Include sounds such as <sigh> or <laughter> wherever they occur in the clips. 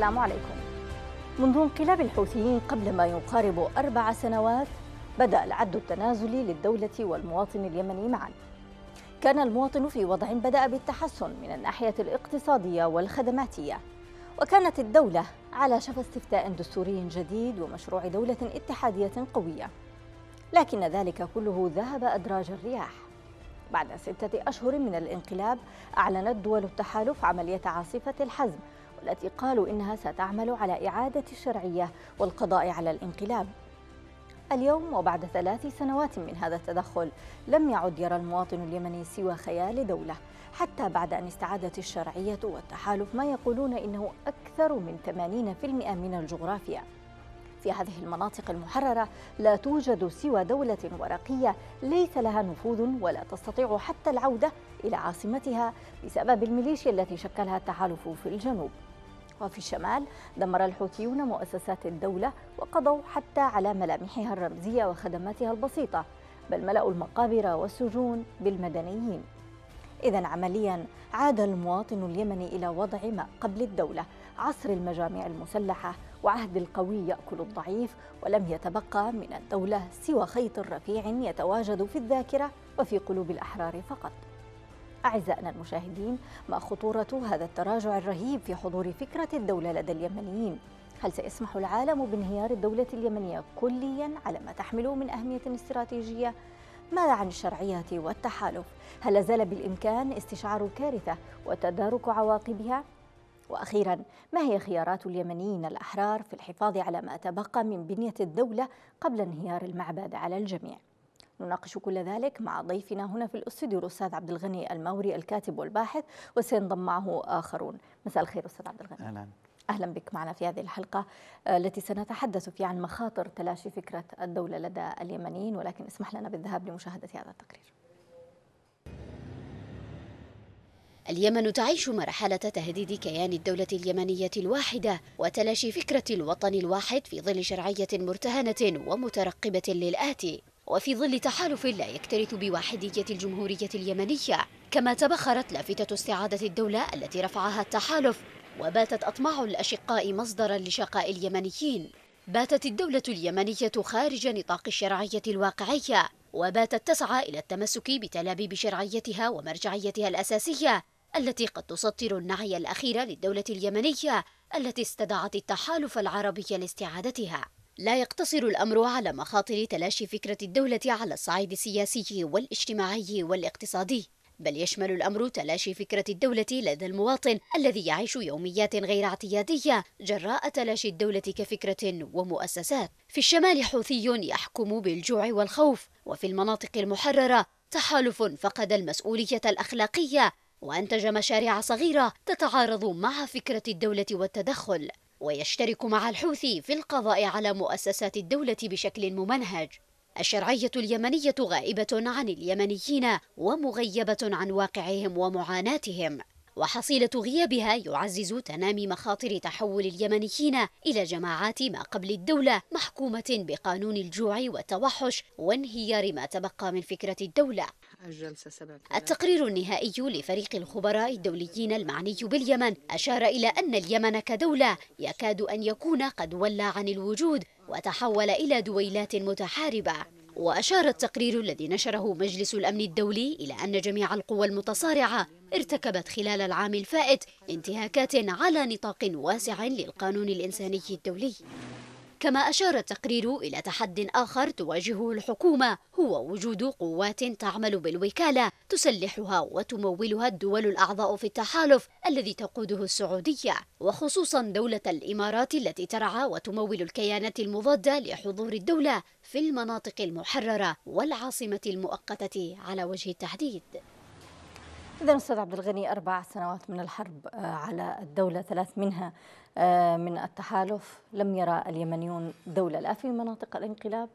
السلام عليكم منذ انقلاب الحوثيين قبل ما يقارب أربع سنوات بدأ العد التنازلي للدولة والمواطن اليمني معا كان المواطن في وضع بدأ بالتحسن من الناحية الاقتصادية والخدماتية وكانت الدولة على شفا استفتاء دستوري جديد ومشروع دولة اتحادية قوية لكن ذلك كله ذهب أدراج الرياح بعد ستة أشهر من الانقلاب أعلنت دول التحالف عملية عاصفة الحزم والتي قالوا إنها ستعمل على إعادة الشرعية والقضاء على الانقلاب اليوم وبعد ثلاث سنوات من هذا التدخل لم يعد يرى المواطن اليمني سوى خيال دولة حتى بعد أن استعادت الشرعية والتحالف ما يقولون إنه أكثر من 80% من الجغرافيا في هذه المناطق المحررة لا توجد سوى دولة ورقية ليس لها نفوذ ولا تستطيع حتى العودة إلى عاصمتها بسبب الميليشيا التي شكلها التحالف في الجنوب وفي الشمال دمر الحوثيون مؤسسات الدولة وقضوا حتى على ملامحها الرمزية وخدماتها البسيطة بل ملأوا المقابر والسجون بالمدنيين إذا عمليا عاد المواطن اليمني إلى وضع ما قبل الدولة عصر المجامع المسلحة وعهد القوي يأكل الضعيف ولم يتبقى من الدولة سوى خيط رفيع يتواجد في الذاكرة وفي قلوب الأحرار فقط أعزائنا المشاهدين ما خطورة هذا التراجع الرهيب في حضور فكرة الدولة لدى اليمنيين؟ هل سيسمح العالم بانهيار الدولة اليمنية كليا على ما تحمله من أهمية استراتيجية؟ ماذا عن الشرعية والتحالف؟ هل زال بالإمكان استشعار الكارثة وتدارك عواقبها؟ وأخيرا ما هي خيارات اليمنيين الأحرار في الحفاظ على ما تبقى من بنية الدولة قبل انهيار المعبد على الجميع؟ نناقش كل ذلك مع ضيفنا هنا في الاستوديو الاستاذ عبد الغني الموري الكاتب والباحث وسينضم معه اخرون مساء الخير استاذ عبد الغني اهلا اهلا بك معنا في هذه الحلقه التي سنتحدث فيها عن مخاطر تلاشي فكره الدوله لدى اليمنيين ولكن اسمح لنا بالذهاب لمشاهده هذا التقرير اليمن تعيش مرحلة تهديد كيان الدولة اليمنية الواحدة وتلاشي فكرة الوطن الواحد في ظل شرعية مرتهنة ومترقبة للآتي وفي ظل تحالف لا يكترث بواحدية الجمهورية اليمنية كما تبخرت لافتة استعادة الدولة التي رفعها التحالف وباتت أطماع الأشقاء مصدرا لشقاء اليمنيين باتت الدولة اليمنية خارج نطاق الشرعية الواقعية وباتت تسعى إلى التمسك بتلابيب شرعيتها ومرجعيتها الأساسية التي قد تسطر النعي الأخير للدولة اليمنية التي استدعت التحالف العربي لاستعادتها لا يقتصر الأمر على مخاطر تلاشي فكرة الدولة على الصعيد السياسي والاجتماعي والاقتصادي بل يشمل الأمر تلاشي فكرة الدولة لدى المواطن الذي يعيش يوميات غير اعتيادية جراء تلاشي الدولة كفكرة ومؤسسات في الشمال حوثي يحكم بالجوع والخوف وفي المناطق المحررة تحالف فقد المسؤولية الأخلاقية وأنتج مشاريع صغيرة تتعارض مع فكرة الدولة والتدخل ويشترك مع الحوثي في القضاء على مؤسسات الدولة بشكل ممنهج الشرعية اليمنية غائبة عن اليمنيين ومغيبة عن واقعهم ومعاناتهم وحصيلة غيابها يعزز تنامي مخاطر تحول اليمنيين إلى جماعات ما قبل الدولة محكومة بقانون الجوع والتوحش وانهيار ما تبقى من فكرة الدولة الجلسة التقرير النهائي لفريق الخبراء الدوليين المعني باليمن أشار إلى أن اليمن كدولة يكاد أن يكون قد ولى عن الوجود وتحول إلى دويلات متحاربة وأشار التقرير الذي نشره مجلس الأمن الدولي إلى أن جميع القوى المتصارعة ارتكبت خلال العام الفائت انتهاكات على نطاق واسع للقانون الإنساني الدولي كما أشار التقرير إلى تحد آخر تواجهه الحكومة هو وجود قوات تعمل بالوكالة تسلحها وتمولها الدول الأعضاء في التحالف الذي تقوده السعودية وخصوصا دولة الإمارات التي ترعى وتمول الكيانات المضادة لحضور الدولة في المناطق المحررة والعاصمة المؤقتة على وجه التحديد إذا أستاذ عبد الغني أربع سنوات من الحرب آه، على الدولة ثلاث منها آه، من التحالف لم يرى اليمنيون دولة لا في مناطق الانقلاب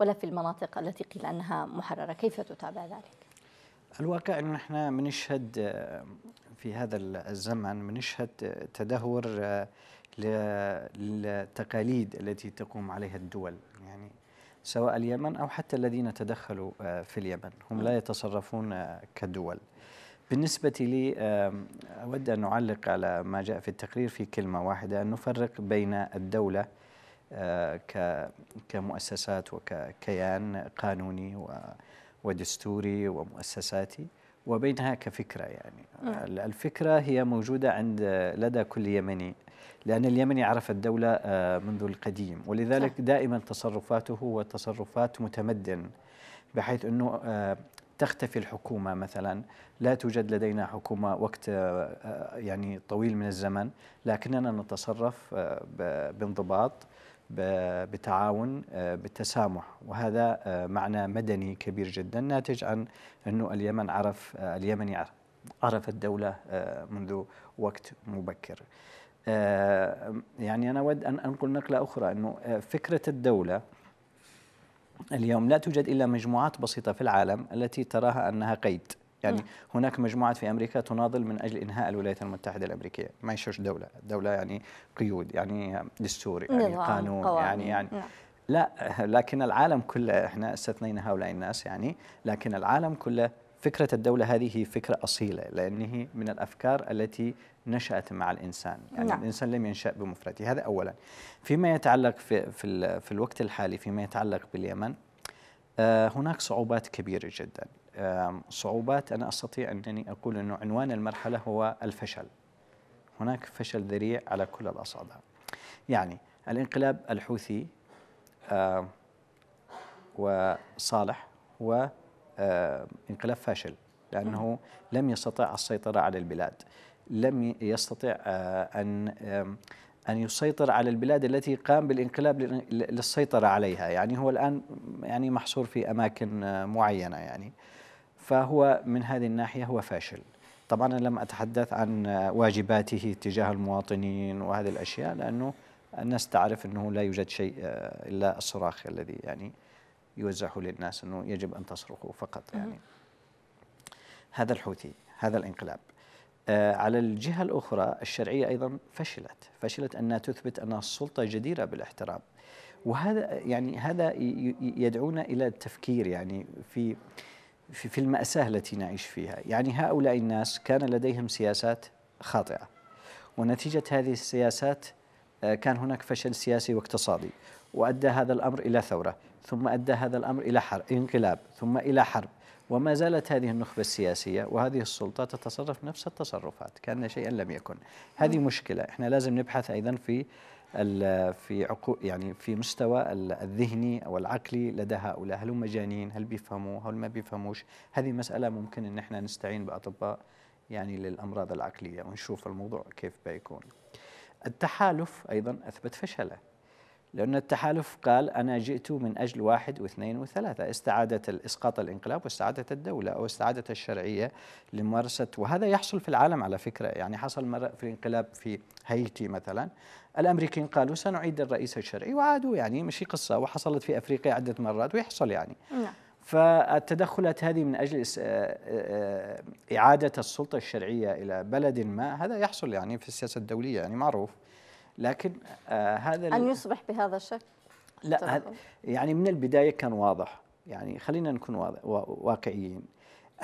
ولا في المناطق التي قيل أنها محررة كيف تتابع ذلك؟ الواقع أن نحن بنشهد آه، في هذا الزمن بنشهد آه، تدهور للتقاليد التي تقوم عليها الدول يعني سواء اليمن أو حتى الذين تدخلوا في اليمن هم لا يتصرفون كدول بالنسبة لي أود أن أعلق على ما جاء في التقرير في كلمة واحدة أن نفرق بين الدولة آه، كمؤسسات وككيان قانوني ودستوري ومؤسساتي وبينها كفكرة يعني آه، الفكرة هي موجودة عند لدى كل يمني لأن اليمني عرف الدولة آه، منذ القديم ولذلك دائما تصرفاته هو تصرفات متمدن بحيث أنه تختفي الحكومه مثلا لا توجد لدينا حكومه وقت آه، يعني طويل من الزمن لكننا نتصرف آه، بانضباط بتعاون آه، بالتسامح وهذا معنى مدني كبير جدا ناتج عن انه اليمن عرف اليمني عرف الدوله منذ وقت مبكر. يعني انا اود ان انقل نقله اخرى انه فكره الدوله اليوم لا توجد إلا مجموعات بسيطة في العالم التي تراها أنها قيد يعني م. هناك مجموعات في امريكا تناضل من اجل انهاء الولايات المتحده الامريكيه، ما يشوش دوله، دوله يعني قيود يعني دستور يعني قانون يعني قوانين. يعني يعني م. لا لكن العالم كله احنا استثنينا هؤلاء الناس يعني لكن العالم كله فكرة الدولة هذه فكرة أصيلة لأنه من الأفكار التي نشأت مع الإنسان يعني نعم. الإنسان لم ينشأ بمفرده هذا أولا فيما يتعلق في, في, في الوقت الحالي فيما يتعلق باليمن آه، هناك صعوبات كبيرة جدا صعوبات أنا أستطيع أنني أقول أنه عنوان المرحلة هو الفشل هناك فشل ذريع على كل الأصعدة يعني الانقلاب الحوثي وصالح هو آه، انقلاب فاشل لأنه نعم. لم يستطع السيطرة على البلاد لم يستطع آه، أن أن يسيطر على البلاد التي قام بالانقلاب للسيطرة عليها يعني هو الآن يعني محصور في أماكن آه، معينة يعني فهو من هذه الناحية هو فاشل طبعا أنا لم أتحدث عن واجباته تجاه المواطنين وهذه الأشياء لأنه الناس تعرف أنه لا يوجد شيء إلا الصراخ الذي يعني يوزعه للناس أنه يجب أن تصرخوا فقط يعني هذا الحوثي هذا الانقلاب آه، على الجهة الأخرى الشرعية أيضا فشلت فشلت أنها تثبت أن السلطة جديرة بالاحترام وهذا يعني هذا يدعونا إلى التفكير يعني في في, في المأساة التي نعيش فيها يعني هؤلاء الناس كان لديهم سياسات خاطئة ونتيجة هذه السياسات آه، كان هناك فشل سياسي واقتصادي وأدى هذا الأمر إلى ثورة ثم أدى هذا الأمر إلى حرب انقلاب ثم إلى حرب وما زالت هذه النخبة السياسية وهذه السلطة تتصرف نفس التصرفات كأن شيئا لم يكن هذه مشكلة احنا لازم نبحث أيضا في في عقول يعني في مستوى الذهني او العقلي لدى هؤلاء، هل هم مجانين؟ هل بيفهموا؟ هل ما بيفهموش؟ هذه مساله ممكن ان احنا نستعين باطباء يعني للامراض العقليه ونشوف الموضوع كيف بيكون. التحالف ايضا اثبت فشله. لأن التحالف قال أنا جئت من أجل واحد واثنين وثلاثة استعادة الإسقاط الانقلاب واستعادة الدولة أو استعادة الشرعية لممارسة وهذا يحصل في العالم على فكرة يعني حصل مرة في انقلاب في هايتي مثلا الأمريكيين قالوا سنعيد الرئيس الشرعي وعادوا يعني مشي قصة وحصلت في أفريقيا عدة مرات ويحصل يعني نعم. فالتدخلات هذه من أجل آه، آه، إعادة السلطة الشرعية إلى بلد ما هذا يحصل يعني في السياسة الدولية يعني معروف لكن آه هذا أن يصبح بهذا الشكل لا يعني من البداية كان واضح يعني خلينا نكون واقعيين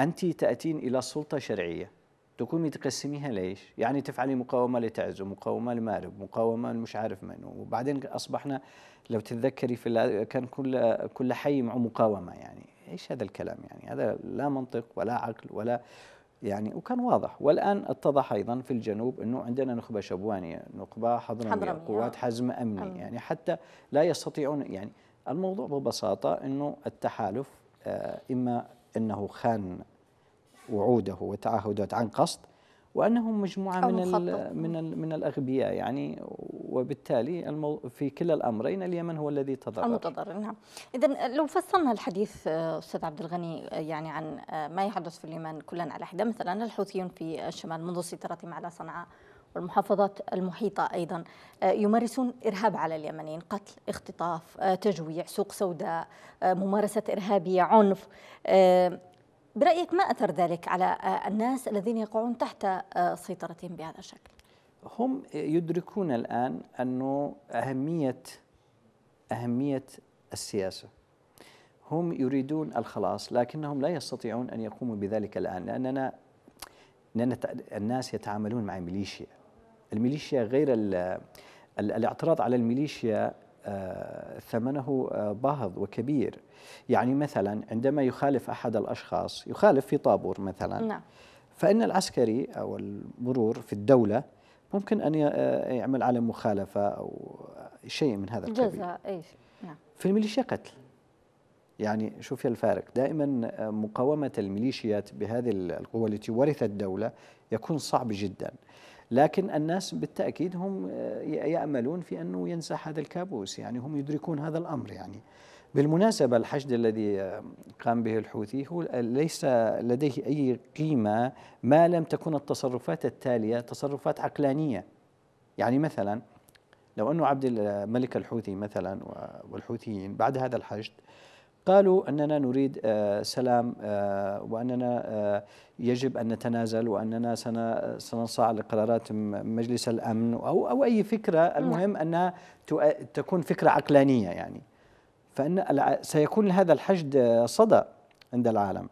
أنت تأتين إلى سلطة شرعية تقومي تقسميها ليش؟ يعني تفعلي مقاومه لتعز ومقاومه لمارب مقاومه لمش عارف من وبعدين اصبحنا لو تتذكري في كان كل كل حي معه مقاومه يعني ايش هذا الكلام يعني هذا لا منطق ولا عقل ولا يعني وكان واضح والآن اتضح أيضا في الجنوب أنه عندنا نخبة شبوانية نخبة حضرمية, حضرمية. آه. قوات حزم أمني أم. يعني حتى لا يستطيعون يعني الموضوع ببساطة أنه التحالف آه، إما أنه خان وعوده وتعهدات عن قصد وانهم مجموعه من الـ من الـ من الاغبياء يعني وبالتالي المو في كلا الامرين اليمن هو الذي تضرر المتضرر نعم اذا لو فصلنا الحديث آه، استاذ عبد الغني آه، يعني عن آه، ما يحدث في اليمن كلا على حده مثلا الحوثيون في الشمال منذ سيطرتهم على صنعاء والمحافظات المحيطة أيضا يمارسون إرهاب على اليمنيين قتل اختطاف تجويع سوق سوداء ممارسة إرهابية عنف برأيك ما أثر ذلك على آه، الناس الذين يقعون تحت آه، سيطرتهم بهذا الشكل؟ هم يدركون الآن أنه أهمية أهمية السياسة هم يريدون الخلاص لكنهم لا يستطيعون أن يقوموا بذلك الآن لأننا لأن الناس يتعاملون مع ميليشيا الميليشيا غير الاعتراض على الميليشيا آه، ثمنه آه، باهظ وكبير يعني مثلا عندما يخالف أحد الأشخاص يخالف في طابور مثلا نعم. فإن العسكري أو المرور في الدولة ممكن أن آه، يعمل على مخالفة أو شيء من هذا القبيل جزاء أي شيء نعم. في الميليشيا قتل يعني شوف الفارق دائما مقاومة الميليشيات بهذه القوة التي ورثت الدولة يكون صعب جدا لكن الناس بالتأكيد هم آه، يأملون في أنه ينزح هذا الكابوس يعني هم يدركون هذا الأمر يعني بالمناسبة الحشد الذي آه، قام به الحوثي هو آه، ليس لديه أي قيمة ما لم تكن التصرفات التالية تصرفات عقلانية يعني مثلا لو أنه عبد الملك الحوثي مثلا والحوثيين بعد هذا الحشد قالوا أننا نريد آه، سلام آه، وأننا آه، يجب أن نتنازل وأننا سننصاع لقرارات مجلس الأمن أو, أو أي فكرة نعم. المهم أن تكون فكرة عقلانية يعني فإن سيكون هذا الحشد صدى عند العالم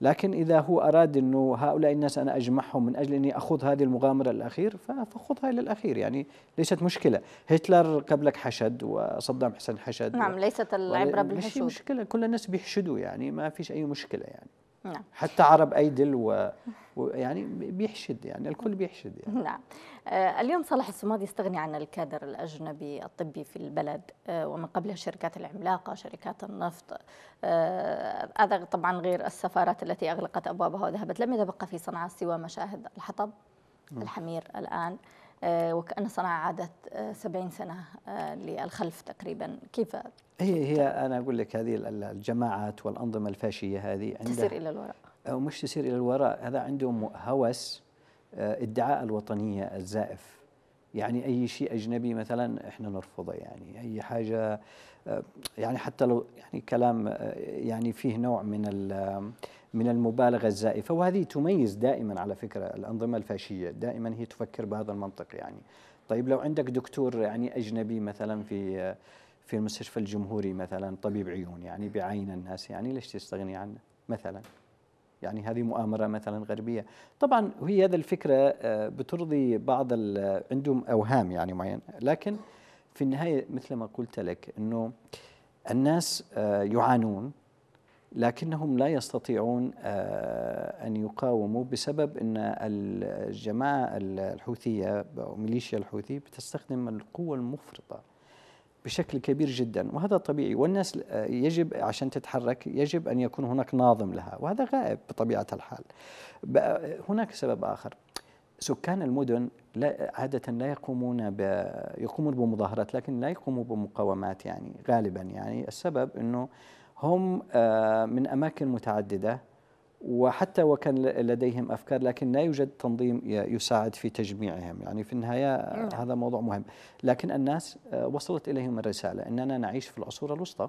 لكن إذا هو أراد أنه هؤلاء الناس أنا أجمعهم من أجل أني أخوض هذه المغامرة الأخير فخذها إلى الأخير يعني ليست مشكلة هتلر قبلك حشد وصدام حسن حشد نعم و... ليست العبرة بالحشود مش مشكلة كل الناس بيحشدوا يعني ما فيش أي مشكلة يعني نعم حتى عرب ايدل و... يعني بيحشد يعني الكل بيحشد يعني نعم آه، اليوم صالح السماد يستغني عن الكادر الاجنبي الطبي في البلد آه، ومن قبلها الشركات العملاقه شركات النفط آه، هذا طبعا غير السفارات التي اغلقت ابوابها وذهبت لم يتبقى في صنعاء سوى مشاهد الحطب نعم. الحمير الان وكأن صنعاء عادت 70 سنة للخلف تقريبا كيف هي هي انا اقول لك هذه الجماعات والانظمه الفاشيه هذه عندها تسير الى الوراء او مش تسير الى الوراء هذا عندهم هوس ادعاء آه، الوطنيه الزائف يعني اي شيء اجنبي مثلا احنا نرفضه يعني اي حاجه آه، يعني حتى لو يعني كلام آه، يعني فيه نوع من من المبالغه الزائفه وهذه تميز دائما على فكره الانظمه الفاشيه دائما هي تفكر بهذا المنطق يعني طيب لو عندك دكتور يعني اجنبي مثلا في في المستشفى الجمهوري مثلا طبيب عيون يعني بعين الناس يعني ليش تستغني عنه مثلا يعني هذه مؤامرة مثلا غربية طبعا هي هذا الفكرة آه، بترضي بعض عندهم أوهام يعني معين لكن في النهاية مثل ما قلت لك أنه الناس آه، يعانون لكنهم لا يستطيعون آه، أن يقاوموا بسبب أن الجماعة الحوثية أو ميليشيا الحوثي بتستخدم القوة المفرطة بشكل كبير جدا وهذا طبيعي والناس آه، يجب عشان تتحرك يجب أن يكون هناك ناظم لها وهذا غائب بطبيعة الحال آه، هناك سبب آخر سكان المدن لا عادة لا يقومون ب يقومون بمظاهرات لكن لا يقومون بمقاومات يعني غالبا يعني السبب انه هم آه، من اماكن متعدده وحتى وكان لديهم أفكار لكن لا يوجد تنظيم يساعد في تجميعهم يعني في النهاية نعم. هذا موضوع مهم لكن الناس آه، وصلت إليهم الرسالة أننا نعيش في العصور الوسطى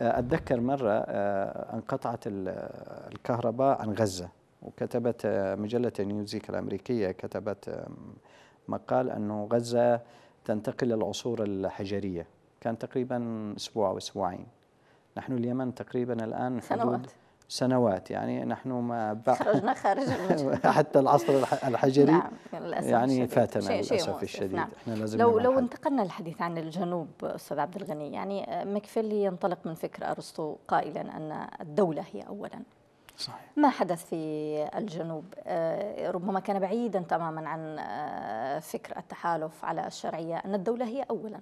آه، أتذكر مرة آه، انقطعت الكهرباء عن غزة وكتبت مجلة نيوزيك الأمريكية كتبت مقال أنه غزة تنتقل العصور الحجرية كان تقريبا أسبوع أو أسبوعين نحن اليمن تقريبا الآن حدود سنوات. سنوات يعني نحن ما بعد خرجنا خارج <laughs> حتى العصر الحجري نعم يعني فاتنا شيء للاسف شيء الشديد نعم. احنا لازم لو لو انتقلنا الحديث عن الجنوب استاذ عبد الغني يعني آه، مكفيلي ينطلق من فكر ارسطو قائلا ان الدوله هي اولا صحيح. ما حدث في الجنوب آه، ربما كان بعيدا تماما عن آه، فكر التحالف على الشرعيه ان الدوله هي اولا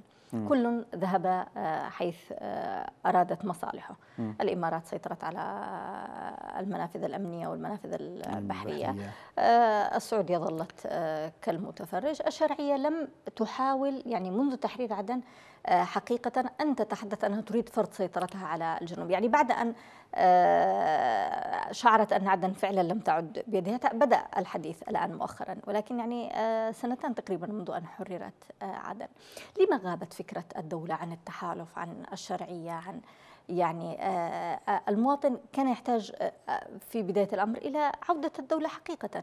كل ذهب آه، حيث آه، أرادت مصالحه الإمارات سيطرت على آه، المنافذ الأمنية والمنافذ البحرية السعودية ظلت كالمتفرج الشرعية لم تحاول يعني منذ تحرير عدن آه، حقيقة أن تتحدث أنها تريد فرض سيطرتها على الجنوب يعني بعد أن آه، شعرت أن عدن فعلا لم تعد بيدها بدأ الحديث الآن مؤخرا ولكن يعني آه، سنتان تقريبا منذ أن حررت عدن لما غابت فكرة الدولة عن التحالف عن الشرعية عن يعني المواطن كان يحتاج في بداية الأمر إلى عودة الدولة حقيقة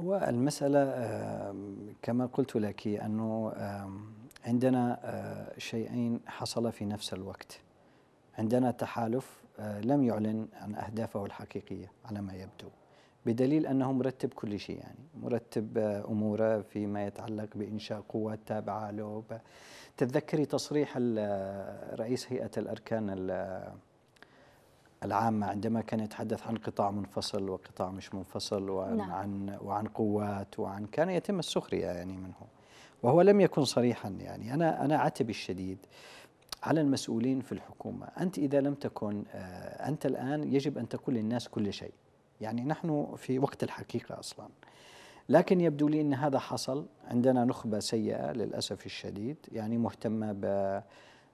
هو المسألة كما قلت لك أنه عندنا آه، شيئين حصل في نفس الوقت عندنا تحالف آه، لم يعلن عن أهدافه الحقيقية على ما يبدو بدليل أنه مرتب كل شيء يعني مرتب آه، أموره فيما يتعلق بإنشاء قوات تابعة له تتذكري تصريح رئيس هيئة الأركان العامة عندما كان يتحدث عن قطاع منفصل وقطاع مش منفصل وعن, نعم. وعن قوات وعن كان يتم السخرية يعني منه وهو لم يكن صريحا يعني أنا أنا عتبي الشديد على المسؤولين في الحكومة أنت إذا لم تكن آه، أنت الآن يجب أن تقول للناس كل شيء يعني نحن في وقت الحقيقة أصلا لكن يبدو لي أن هذا حصل عندنا نخبة سيئة للأسف الشديد يعني مهتمة ب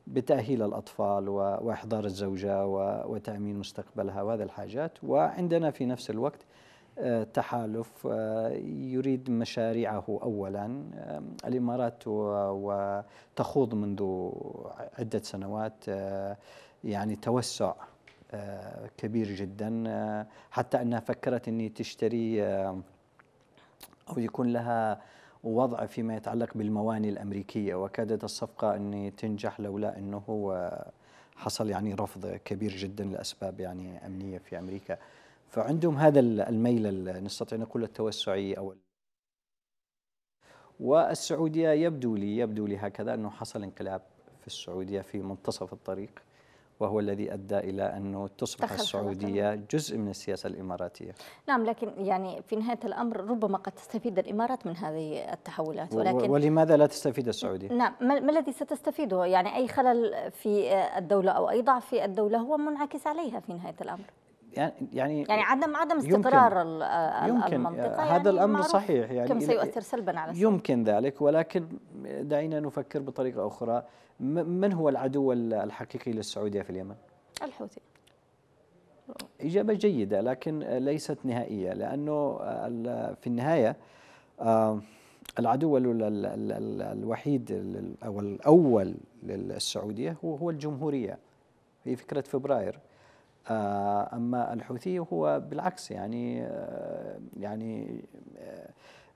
بتأهيل الأطفال وإحضار الزوجة وتأمين مستقبلها وهذه الحاجات وعندنا في نفس الوقت تحالف آه، يريد مشاريعه اولا آه، الامارات وتخوض منذ عده سنوات آه، يعني توسع كبير جدا حتى انها فكرت اني تشتري او يكون لها وضع فيما يتعلق بالمواني الامريكيه وكادت الصفقه ان تنجح لولا انه حصل يعني رفض كبير جدا لاسباب يعني امنيه في امريكا. فعندهم هذا الميل نستطيع نقول التوسعي او والسعوديه يبدو لي يبدو لي هكذا انه حصل انقلاب في السعوديه في منتصف الطريق وهو الذي ادى الى انه تصبح السعوديه جزء من السياسه الاماراتيه. نعم لكن يعني في نهايه الامر ربما قد تستفيد الامارات من هذه التحولات ولكن ولماذا لا تستفيد السعوديه؟ نعم ما الذي ستستفيده؟ يعني اي خلل في الدوله او اي ضعف في الدوله هو منعكس عليها في نهايه الامر. يعني-, يعني يعني عدم عدم استقرار يمكن المنطقه آه، يعني هذا الامر صحيح يعني كم سيؤثر سلبا على السلام. يمكن ذلك ولكن دعينا نفكر بطريقه اخرى من هو العدو الحقيقي للسعوديه في اليمن؟ الحوثي إجابة جيدة لكن ليست نهائية لأنه في النهاية آه، العدو الوحيد أو الأول للسعودية هو الجمهورية في فكرة فبراير آه، أما الحوثي هو بالعكس يعني آه، يعني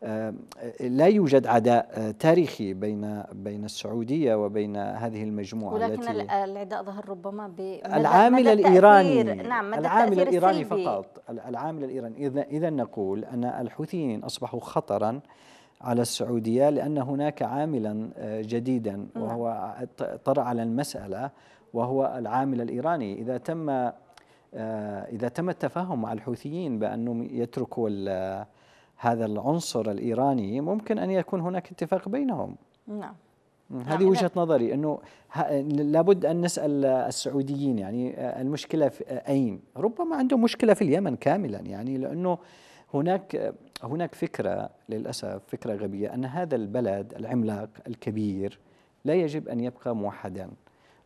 آه، لا يوجد عداء تاريخي بين بين السعوديه وبين هذه المجموعه ولكن التي العداء ظهر ربما العامل الايراني نعم العامل الايراني فقط العامل الايراني اذا اذا نقول ان الحوثيين اصبحوا خطرا على السعوديه لان هناك عاملا جديدا نعم. وهو طرا على المساله وهو العامل الايراني اذا تم آه، إذا تم التفاهم مع الحوثيين بأنهم يتركوا هذا العنصر الإيراني ممكن أن يكون هناك اتفاق بينهم نعم, نعم، هذه نعم. وجهة نظري أنه لابد أن نسأل السعوديين يعني آه، المشكلة في أين ربما عندهم مشكلة في اليمن كاملا يعني لأنه هناك هناك فكرة للأسف فكرة غبية أن هذا البلد العملاق الكبير لا يجب أن يبقى موحدا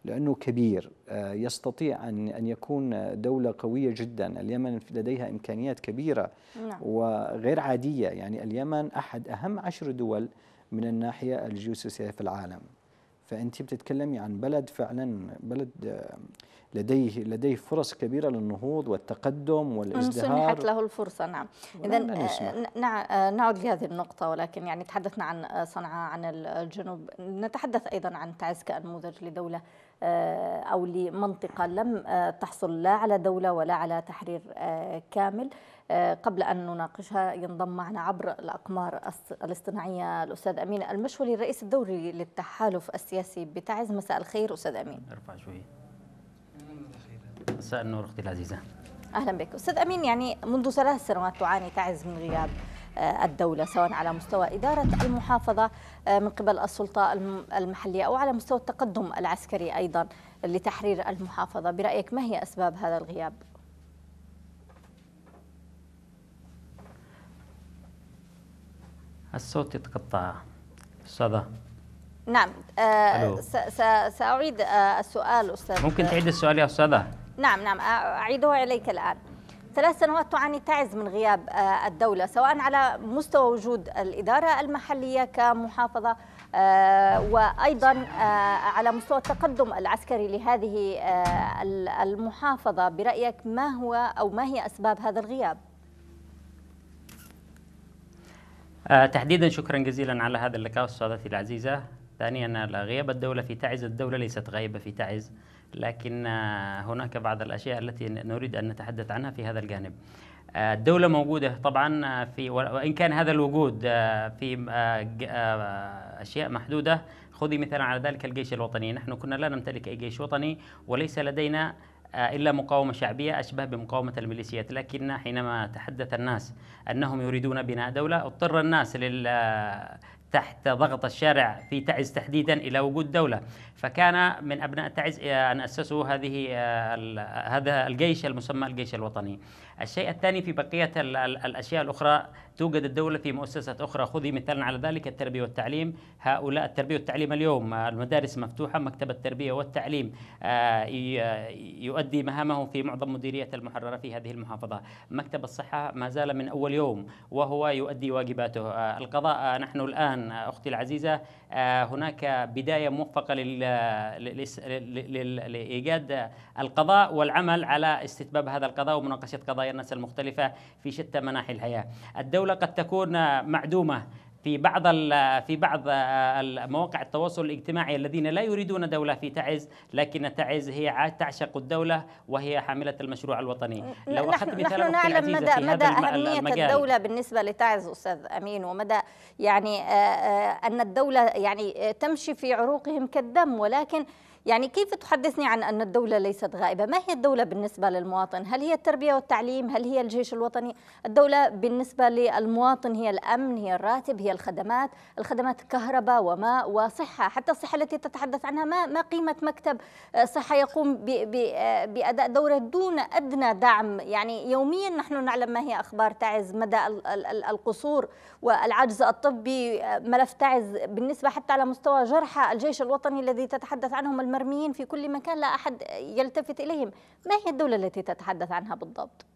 لأنه كبير آه، يستطيع أن أن يكون دولة قوية جدا اليمن لديها إمكانيات كبيرة نعم. وغير عادية يعني اليمن أحد أهم عشر دول من الناحية الجيوسياسية في العالم فأنت بتتكلمي عن بلد فعلا بلد آه، لديه لديه فرص كبيره للنهوض والتقدم والازدهار سنحت له الفرصه نعم اذا آه، نعود لهذه النقطه ولكن يعني تحدثنا عن صنعاء عن الجنوب نتحدث ايضا عن تعز كنموذج لدوله آه، أو لمنطقة لم آه، تحصل لا على دولة ولا على تحرير آه، كامل قبل أن نناقشها ينضم معنا عبر الأقمار الاصطناعية الأستاذ أمين المشولي الرئيس الدوري للتحالف السياسي بتعز مساء الخير أستاذ أمين ارفع شوي مساء النور أختي العزيزة أهلا بك أستاذ أمين يعني منذ ثلاث سنوات تعاني تعز من غياب آه، الدولة سواء على مستوى إدارة المحافظة آه، من قبل السلطة المحلية أو على مستوى التقدم العسكري أيضا لتحرير المحافظة برأيك ما هي أسباب هذا الغياب؟ الصوت يتقطع استاذه نعم آه ساعيد آه السؤال استاذ ممكن تعيد السؤال يا استاذه نعم نعم اعيده اليك الان ثلاث سنوات تعاني تعز من غياب آه، الدولة سواء على مستوى وجود الإدارة المحلية كمحافظة آه، وأيضا آه، على مستوى التقدم العسكري لهذه المحافظة برأيك ما هو أو ما هي أسباب هذا الغياب؟ تحديدا شكرا جزيلا على هذا اللقاء استاذتي العزيزه ثانيا غياب الدوله في تعز الدوله ليست غايبه في تعز لكن آه، هناك بعض الأشياء التي نريد أن نتحدث عنها في هذا الجانب آه، الدولة موجودة طبعا آه، في وإن كان هذا الوجود في أشياء محدودة خذي مثلا على ذلك الجيش الوطني نحن كنا لا نمتلك أي جيش وطني وليس لدينا إلا مقاومة شعبية أشبه بمقاومة الميليشيات لكن حينما تحدث الناس أنهم يريدون بناء دولة اضطر الناس لل تحت ضغط الشارع في تعز تحديدا الى وجود دوله، فكان من ابناء تعز ان اسسوا هذه آه، هذا الجيش المسمى الجيش الوطني. الشيء الثاني في بقية الأشياء الأخرى توجد الدولة في مؤسسة أخرى خذي مثالا على ذلك التربية والتعليم هؤلاء التربية والتعليم اليوم آه، المدارس مفتوحة مكتب التربية والتعليم آه، آه، يؤدي مهامه في معظم مديرية المحررة في هذه المحافظة مكتب الصحة ما زال من أول يوم وهو يؤدي واجباته القضاء نحن الآن أختي العزيزة هناك بداية موفقة لإيجاد القضاء والعمل على استتباب هذا القضاء ومناقشة قضايا الناس المختلفة في شتى مناحي الحياة الدولة قد تكون معدومة في بعض في بعض آه، مواقع التواصل الاجتماعي الذين لا يريدون دوله في تعز لكن تعز هي تعشق الدوله وهي حامله المشروع الوطني لو اخذت مثال نحن نعلم مدى مدى اهميه المجال. الدوله بالنسبه لتعز استاذ امين ومدى يعني آه، آه، ان الدوله يعني تمشي في عروقهم كالدم ولكن يعني كيف تحدثني عن أن الدولة ليست غائبة ما هي الدولة بالنسبة للمواطن هل هي التربية والتعليم هل هي الجيش الوطني الدولة بالنسبة للمواطن هي الأمن هي الراتب هي الخدمات الخدمات كهرباء وماء وصحة حتى الصحة التي تتحدث عنها ما, ما قيمة مكتب صحة يقوم بأداء دوره دون أدنى دعم يعني يوميا نحن نعلم ما هي أخبار تعز مدى القصور والعجز الطبي ملف تعز بالنسبة حتى على مستوى جرحى الجيش الوطني الذي تتحدث عنهم المرميين في كل مكان لا أحد يلتفت إليهم ما هي الدولة التي تتحدث عنها بالضبط؟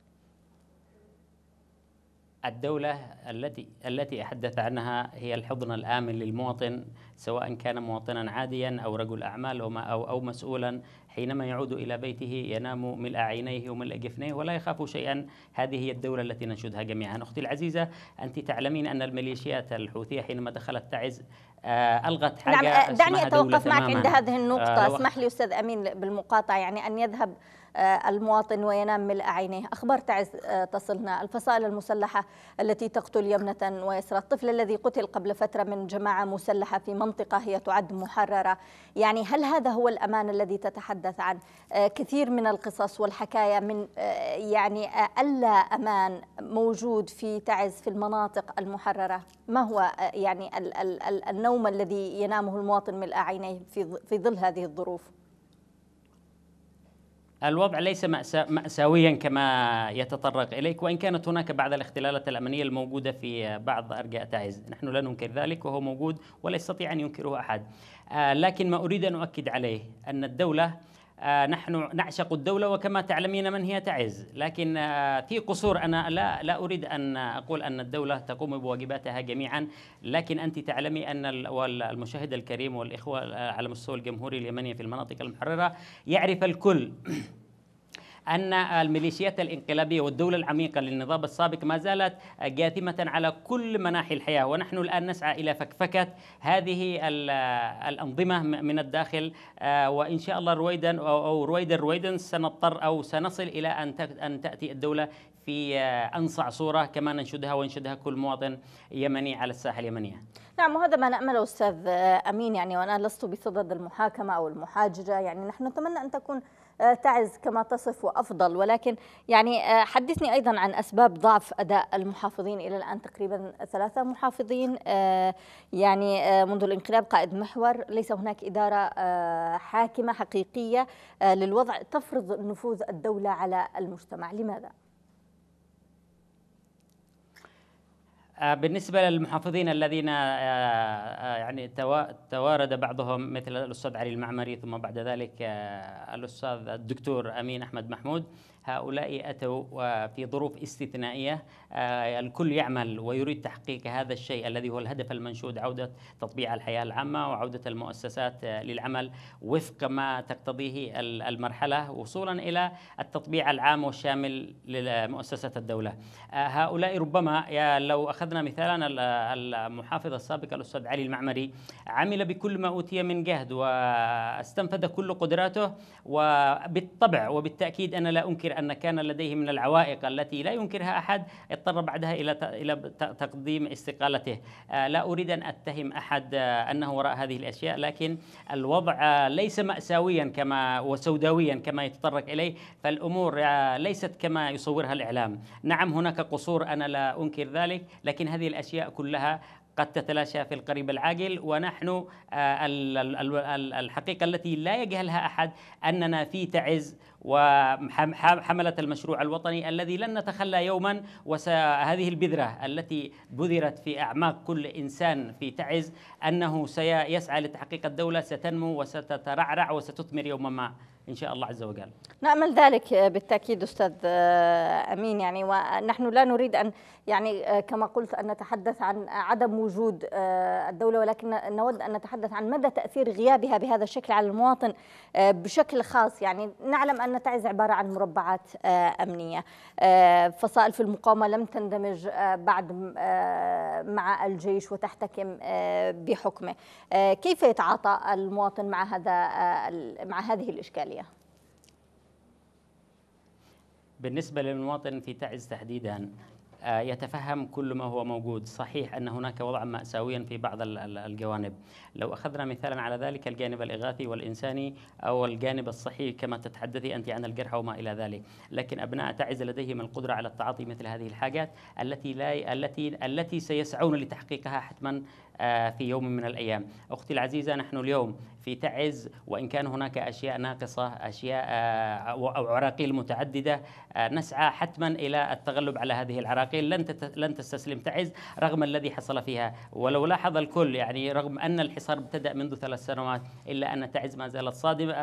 الدولة التي التي أحدث عنها هي الحضن الآمن للمواطن سواء كان مواطنا عاديا أو رجل أعمال أو أو مسؤولا حينما يعود إلى بيته ينام ملء عينيه وملء جفنيه ولا يخاف شيئا هذه هي الدولة التي ننشدها جميعا أختي العزيزة أنت تعلمين أن الميليشيات الحوثية حينما دخلت تعز آه، ألغت نعم، حاجة نعم دعني أتوقف معك عند هذه النقطة آه، اسمح لي أستاذ أمين بالمقاطعة يعني أن يذهب آه، المواطن وينام ملء عينيه أخبار تعز آه، تصلنا الفصائل المسلحة التي تقتل يمنة ويسرى الطفل الذي قتل قبل فترة من جماعة مسلحة في منطقة هي تعد محررة يعني هل هذا هو الأمان الذي تتحدث عنه آه، كثير من القصص والحكاية من يعني ألا أمان موجود في تعز في المناطق المحررة ما هو يعني النوم الذي ينامه المواطن ملء عينيه في ظل هذه الظروف الوضع ليس مأسا مأساويا كما يتطرق إليك وإن كانت هناك بعض الاختلالات الأمنية الموجودة في بعض أرجاء تعز نحن لا ننكر ذلك وهو موجود ولا يستطيع أن ينكره أحد آه، لكن ما أريد أن أؤكد عليه أن الدولة آه، نحن نعشق الدولة وكما تعلمين من هي تعز لكن آه، في قصور أنا لا, لا أريد أن أقول أن الدولة تقوم بواجباتها جميعا لكن أنت تعلمي أن المشاهد الكريم والإخوة آه، على مستوى الجمهورية اليمنية في المناطق المحررة يعرف الكل أن الميليشيات الانقلابية والدولة العميقة للنظام السابق ما زالت جاثمة على كل مناحي الحياة ونحن الآن نسعى إلى فكفكة هذه الأنظمة من الداخل آه، وإن شاء الله رويدا أو رويدا رويدا سنضطر أو سنصل إلى أن أن تأتي الدولة في آه، أنصع صورة كما ننشدها وينشدها كل مواطن يمني على الساحة اليمنية نعم وهذا ما نأمله أستاذ آه، أمين يعني وأنا لست بصدد المحاكمة أو المحاجرة يعني نحن نتمنى أن تكون آه، تعز كما تصف وأفضل ولكن يعني آه، حدثني أيضا عن أسباب ضعف أداء المحافظين إلى الآن تقريبا ثلاثة محافظين آه، يعني منذ الانقلاب قائد محور ليس هناك إدارة حاكمة حقيقية للوضع تفرض نفوذ الدولة على المجتمع لماذا؟ آه، بالنسبه للمحافظين الذين آه، آه، يعني توارد بعضهم مثل الاستاذ علي المعمري ثم بعد ذلك الاستاذ الدكتور امين احمد محمود هؤلاء أتوا في ظروف استثنائية آه، الكل يعمل ويريد تحقيق هذا الشيء الذي هو الهدف المنشود عودة تطبيع الحياة العامة وعودة المؤسسات آه، للعمل وفق ما تقتضيه المرحلة وصولا إلى التطبيع العام والشامل لمؤسسات الدولة آه، هؤلاء ربما لو أخذنا مثالا المحافظ السابق الأستاذ علي المعمري عمل بكل ما أوتي من جهد واستنفذ كل قدراته وبالطبع وبالتأكيد أنا لا أنكر أن كان لديه من العوائق التي لا ينكرها أحد اضطر بعدها إلى إلى تقديم استقالته آه، لا أريد أن أتهم أحد آه، أنه وراء هذه الأشياء لكن الوضع ليس مأساويا كما وسوداويا كما يتطرق إليه فالأمور آه، ليست كما يصورها الإعلام نعم هناك قصور أنا لا أنكر ذلك لكن هذه الأشياء كلها قد تتلاشى في القريب العاجل ونحن آه، الحقيقة التي لا يجهلها أحد أننا في تعز وحملة المشروع الوطني الذي لن نتخلى يوما وهذه البذرة التي بذرت في أعماق كل إنسان في تعز أنه سيسعى لتحقيق الدولة ستنمو وستترعرع وستثمر يوما ما إن شاء الله عز وجل نأمل ذلك آه، بالتأكيد أستاذ آه، أمين يعني ونحن لا نريد أن يعني آه، كما قلت أن نتحدث عن عدم وجود الدولة ولكن نود أن نتحدث عن مدى تأثير غيابها بهذا الشكل على المواطن بشكل خاص يعني نعلم أن تعز عبارة عن مربعات أمنية فصائل في المقاومة لم تندمج بعد مع الجيش وتحتكم بحكمه كيف يتعاطى المواطن مع هذا مع هذه الإشكالية بالنسبة للمواطن في تعز تحديدا آه، يتفهم كل ما هو موجود صحيح أن هناك وضعا مأساويا في بعض الجوانب لو أخذنا مثالا على ذلك الجانب الإغاثي والإنساني أو الجانب الصحي كما تتحدثي أنت عن الجرحى وما إلى ذلك لكن أبناء تعز لديهم القدرة على التعاطي مثل هذه الحاجات التي لا التي التي سيسعون لتحقيقها حتما آه، في يوم من الأيام أختي العزيزة نحن اليوم في تعز وإن كان هناك أشياء ناقصة أشياء آه، أو عراقيل متعددة آه، نسعى حتما إلى التغلب على هذه العراقيل لن لن تستسلم تعز رغم الذي حصل فيها ولو لاحظ الكل يعني رغم أن الحصار ابتدأ منذ ثلاث سنوات إلا أن تعز ما زالت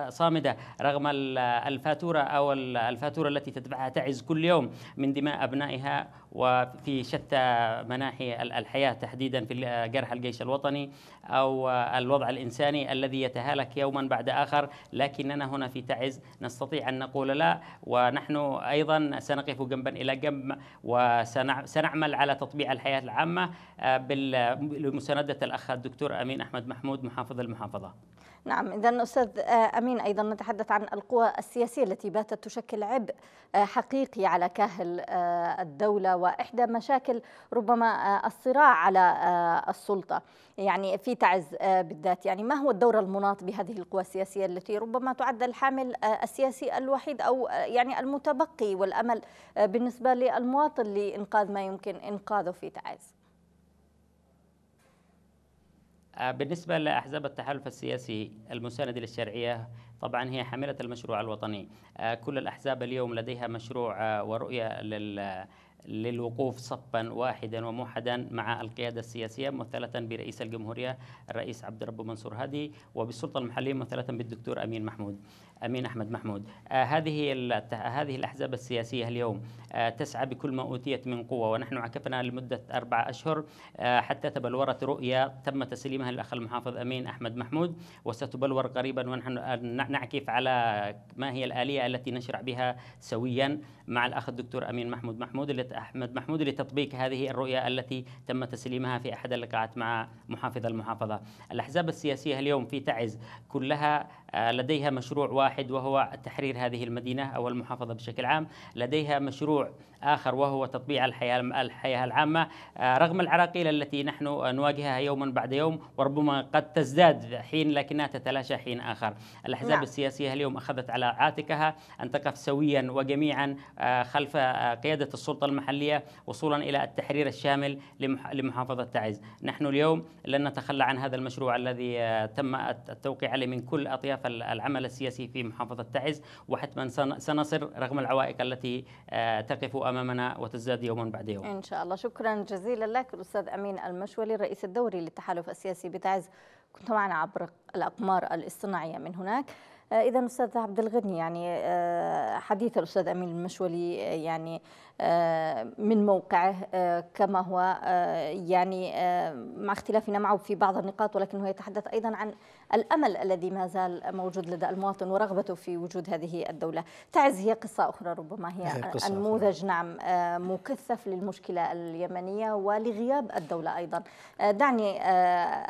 صامدة رغم الفاتورة أو الفاتورة التي تدفعها تعز كل يوم من دماء أبنائها وفي شتى مناحي الحياة تحديدا في جرح الجيش الوطني أو الوضع الإنساني الذي يتهالك يوما بعد آخر لكننا هنا في تعز نستطيع أن نقول لا ونحن أيضا سنقف جنبا إلى جنب وسنعمل على تطبيع الحياة العامة آه، بمساندة الأخ الدكتور أمين أحمد محمود محافظ المحافظة نعم إذا أستاذ آه، أمين أيضا نتحدث عن القوى السياسية التي باتت تشكل عبء آه، حقيقي على كاهل آه، الدولة وإحدى مشاكل ربما الصراع على السلطة يعني في تعز بالذات يعني ما هو الدور المناط بهذه القوى السياسية التي ربما تعد الحامل السياسي الوحيد أو يعني المتبقي والأمل بالنسبة للمواطن لإنقاذ ما يمكن إنقاذه في تعز آه، بالنسبة لأحزاب التحالف السياسي المساندة للشرعية طبعا هي حاملة المشروع الوطني آه، كل الأحزاب اليوم لديها مشروع آه، ورؤية لل للوقوف صفا واحدا وموحدا مع القيادة السياسية ممثلة برئيس الجمهورية الرئيس عبد الرب منصور هادي وبالسلطة المحلية ممثلة بالدكتور أمين محمود امين احمد محمود آه، هذه هذه الاحزاب السياسيه اليوم آه، تسعى بكل ما اوتيت من قوه ونحن عكفنا لمده اربع اشهر آه، حتى تبلورت رؤيه تم تسليمها للاخ المحافظ امين احمد محمود وستبلور قريبا ونحن نعكف على ما هي الاليه التي نشرع بها سويا مع الاخ الدكتور امين محمود محمود احمد محمود لتطبيق هذه الرؤيه التي تم تسليمها في احد اللقاءات مع محافظ المحافظه. الاحزاب السياسيه اليوم في تعز كلها آه، لديها مشروع واحد وهو تحرير هذه المدينة أو المحافظة بشكل عام لديها مشروع آخر وهو تطبيع الحياة الحياة العامة آه، رغم العراقيل التي نحن نواجهها يوما بعد يوم وربما قد تزداد حين لكنها تتلاشى حين آخر الأحزاب نعم. السياسية اليوم أخذت على عاتقها أن تقف سويا وجميعا آه، خلف قيادة السلطة المحلية وصولا إلى التحرير الشامل لمحافظة تعز نحن اليوم لن نتخلى عن هذا المشروع الذي تم التوقيع عليه من كل أطياف هدف العمل السياسي في محافظة تعز وحتما سنصر رغم العوائق التي آه، تقف أمامنا وتزداد يوما بعد يوم إن شاء الله شكرا جزيلا لك الأستاذ أمين المشولي الرئيس الدوري للتحالف السياسي بتعز كنت معنا عبر الأقمار الاصطناعية من هناك آه، اذا استاذ عبد الغني يعني آه، حديث الاستاذ امين المشولي آه، يعني من موقعه كما هو يعني مع اختلافنا معه في بعض النقاط ولكنه يتحدث ايضا عن الامل الذي ما زال موجود لدى المواطن ورغبته في وجود هذه الدوله تعز هي قصه اخرى ربما هي, هي نموذج نعم مكثف للمشكله اليمنيه ولغياب الدوله ايضا دعني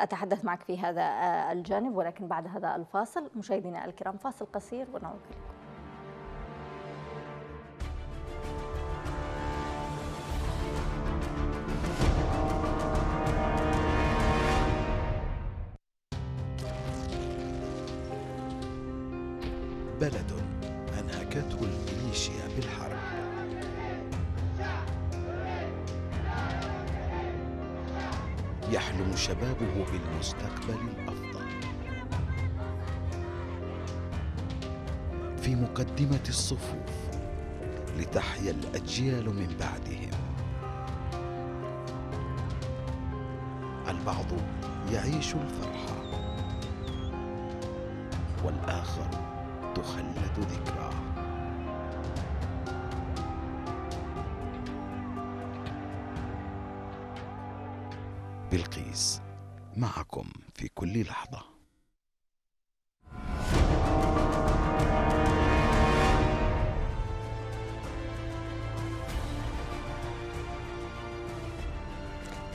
اتحدث معك في هذا الجانب ولكن بعد هذا الفاصل مشاهدينا الكرام فاصل قصير ونعود لكم